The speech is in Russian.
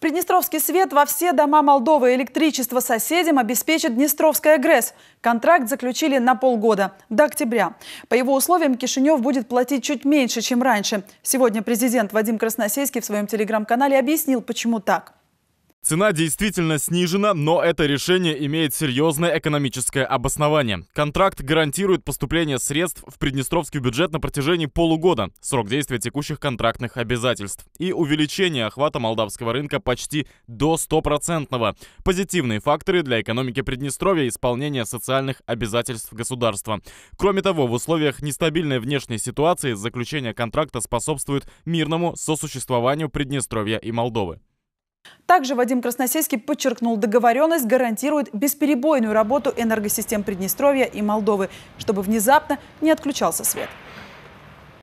Приднестровский свет во все дома Молдовы. Электричество соседям обеспечит Днестровская ГРЭС. Контракт заключили на полгода, до октября. По его условиям Кишинев будет платить чуть меньше, чем раньше. Сегодня президент Вадим Красносельский в своем телеграм-канале объяснил, почему так. Цена действительно снижена, но это решение имеет серьезное экономическое обоснование. Контракт гарантирует поступление средств в приднестровский бюджет на протяжении полугода, срок действия текущих контрактных обязательств, и увеличение охвата молдавского рынка почти до стопроцентного. Позитивные факторы для экономики Приднестровья – исполнение социальных обязательств государства. Кроме того, в условиях нестабильной внешней ситуации заключение контракта способствует мирному сосуществованию Приднестровья и Молдовы. Также Вадим Красносельский подчеркнул, договоренность гарантирует бесперебойную работу энергосистем Приднестровья и Молдовы, чтобы внезапно не отключался свет.